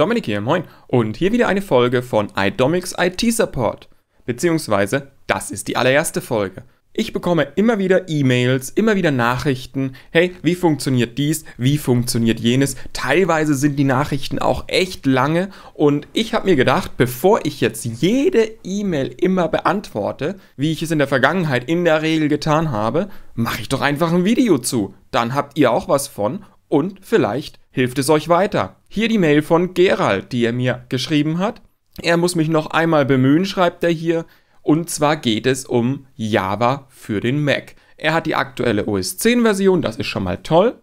Dominik hier, moin. Und hier wieder eine Folge von iDomics IT Support. Beziehungsweise, das ist die allererste Folge. Ich bekomme immer wieder E-Mails, immer wieder Nachrichten. Hey, wie funktioniert dies? Wie funktioniert jenes? Teilweise sind die Nachrichten auch echt lange und ich habe mir gedacht, bevor ich jetzt jede E-Mail immer beantworte, wie ich es in der Vergangenheit in der Regel getan habe, mache ich doch einfach ein Video zu. Dann habt ihr auch was von und vielleicht hilft es euch weiter. Hier die Mail von Gerald, die er mir geschrieben hat. Er muss mich noch einmal bemühen, schreibt er hier. Und zwar geht es um Java für den Mac. Er hat die aktuelle OS 10 Version, das ist schon mal toll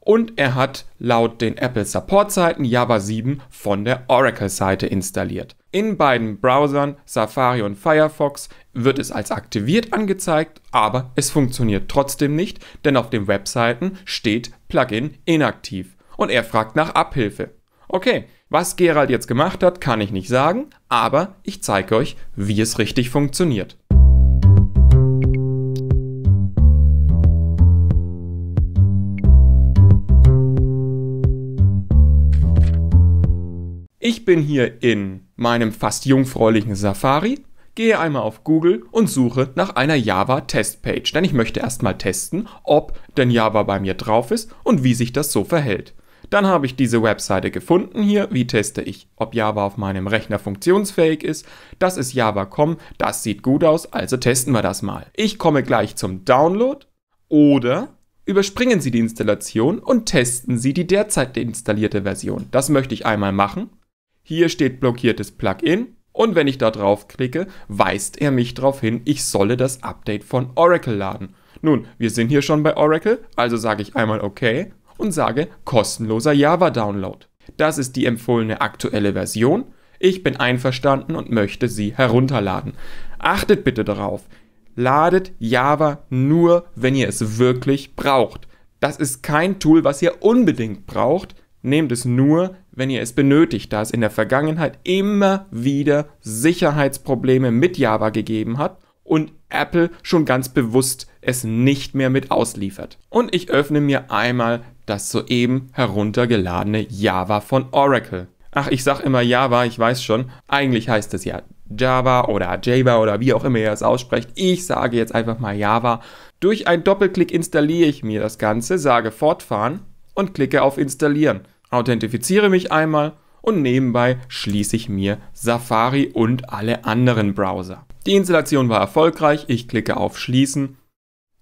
und er hat laut den Apple Support Seiten Java 7 von der Oracle Seite installiert. In beiden Browsern Safari und Firefox wird es als aktiviert angezeigt, aber es funktioniert trotzdem nicht, denn auf den Webseiten steht Plugin inaktiv und er fragt nach Abhilfe. Okay, was Gerald jetzt gemacht hat, kann ich nicht sagen, aber ich zeige euch, wie es richtig funktioniert. Ich bin hier in meinem fast jungfräulichen Safari, gehe einmal auf Google und suche nach einer Java Testpage, denn ich möchte erstmal testen, ob denn Java bei mir drauf ist und wie sich das so verhält. Dann habe ich diese Webseite gefunden hier. Wie teste ich, ob Java auf meinem Rechner funktionsfähig ist? Das ist Java.com. Das sieht gut aus, also testen wir das mal. Ich komme gleich zum Download oder überspringen Sie die Installation und testen Sie die derzeit installierte Version. Das möchte ich einmal machen hier steht blockiertes Plugin und wenn ich da drauf klicke, weist er mich darauf hin, ich solle das Update von Oracle laden. Nun, wir sind hier schon bei Oracle, also sage ich einmal OK und sage kostenloser Java-Download. Das ist die empfohlene aktuelle Version. Ich bin einverstanden und möchte sie herunterladen. Achtet bitte darauf, ladet Java nur, wenn ihr es wirklich braucht. Das ist kein Tool, was ihr unbedingt braucht, Nehmt es nur, wenn ihr es benötigt, da es in der Vergangenheit immer wieder Sicherheitsprobleme mit Java gegeben hat und Apple schon ganz bewusst es nicht mehr mit ausliefert. Und ich öffne mir einmal das soeben heruntergeladene Java von Oracle. Ach, ich sag immer Java, ich weiß schon. Eigentlich heißt es ja Java oder Java oder wie auch immer ihr es aussprecht. Ich sage jetzt einfach mal Java. Durch einen Doppelklick installiere ich mir das Ganze, sage fortfahren und klicke auf Installieren. Authentifiziere mich einmal und nebenbei schließe ich mir Safari und alle anderen Browser. Die Installation war erfolgreich, ich klicke auf Schließen.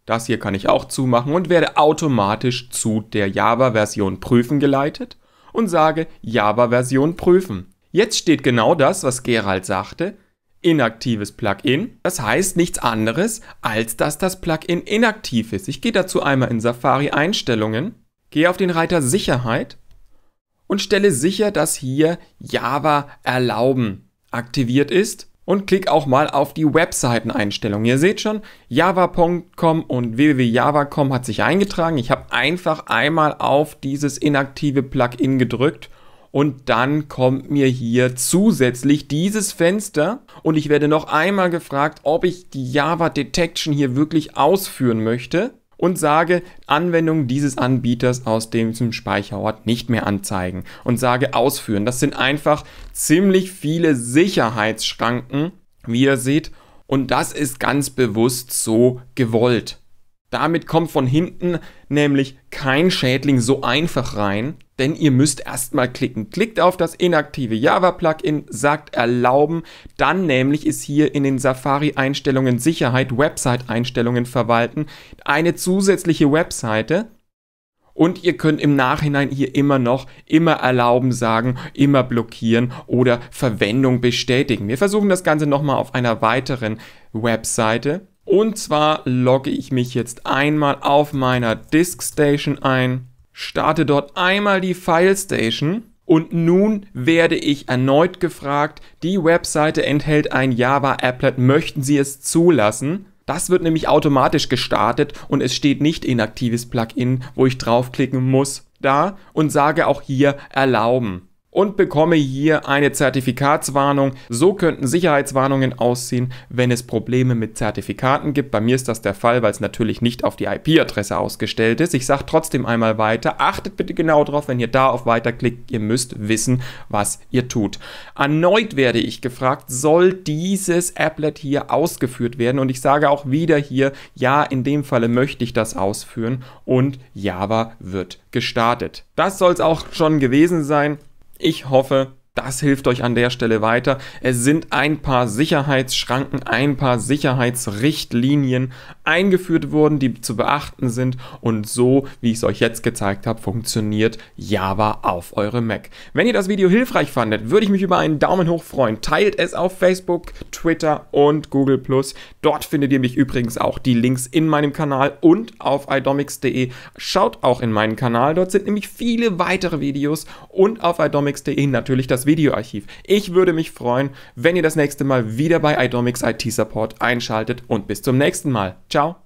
Das hier kann ich auch zumachen und werde automatisch zu der Java-Version Prüfen geleitet und sage Java-Version Prüfen. Jetzt steht genau das, was Gerald sagte, inaktives Plugin. Das heißt nichts anderes, als dass das Plugin inaktiv ist. Ich gehe dazu einmal in Safari Einstellungen Gehe auf den Reiter Sicherheit und stelle sicher, dass hier Java erlauben aktiviert ist und klick auch mal auf die Webseiteneinstellung. Ihr seht schon, java.com und www.java.com hat sich eingetragen. Ich habe einfach einmal auf dieses inaktive Plugin gedrückt und dann kommt mir hier zusätzlich dieses Fenster und ich werde noch einmal gefragt, ob ich die Java Detection hier wirklich ausführen möchte und sage Anwendung dieses Anbieters aus diesem Speicherort nicht mehr anzeigen und sage ausführen. Das sind einfach ziemlich viele Sicherheitsschranken, wie ihr seht, und das ist ganz bewusst so gewollt. Damit kommt von hinten nämlich kein Schädling so einfach rein, denn ihr müsst erstmal klicken. Klickt auf das inaktive Java-Plugin, sagt Erlauben, dann nämlich ist hier in den Safari-Einstellungen Sicherheit, Website-Einstellungen verwalten, eine zusätzliche Webseite. Und ihr könnt im Nachhinein hier immer noch immer erlauben sagen, immer blockieren oder Verwendung bestätigen. Wir versuchen das Ganze nochmal auf einer weiteren Webseite. Und zwar logge ich mich jetzt einmal auf meiner Diskstation ein starte dort einmal die File Station und nun werde ich erneut gefragt, die Webseite enthält ein Java Applet, möchten Sie es zulassen? Das wird nämlich automatisch gestartet und es steht nicht inaktives Plugin, wo ich draufklicken muss, da und sage auch hier erlauben und bekomme hier eine Zertifikatswarnung. So könnten Sicherheitswarnungen aussehen, wenn es Probleme mit Zertifikaten gibt. Bei mir ist das der Fall, weil es natürlich nicht auf die IP-Adresse ausgestellt ist. Ich sage trotzdem einmal weiter. Achtet bitte genau darauf, wenn ihr da auf Weiter klickt. Ihr müsst wissen, was ihr tut. Erneut werde ich gefragt, soll dieses Applet hier ausgeführt werden? Und ich sage auch wieder hier, ja, in dem Falle möchte ich das ausführen und Java wird gestartet. Das soll es auch schon gewesen sein. Ich hoffe, das hilft euch an der Stelle weiter. Es sind ein paar Sicherheitsschranken, ein paar Sicherheitsrichtlinien eingeführt worden, die zu beachten sind. Und so, wie ich es euch jetzt gezeigt habe, funktioniert Java auf eurem Mac. Wenn ihr das Video hilfreich fandet, würde ich mich über einen Daumen hoch freuen. Teilt es auf Facebook, Twitter und Google+. Dort findet ihr mich übrigens auch die Links in meinem Kanal und auf idomics.de. Schaut auch in meinen Kanal. Dort sind nämlich viele weitere Videos und auf idomics.de natürlich das Videoarchiv. Ich würde mich freuen, wenn ihr das nächste Mal wieder bei iDomics IT Support einschaltet und bis zum nächsten Mal. Ciao!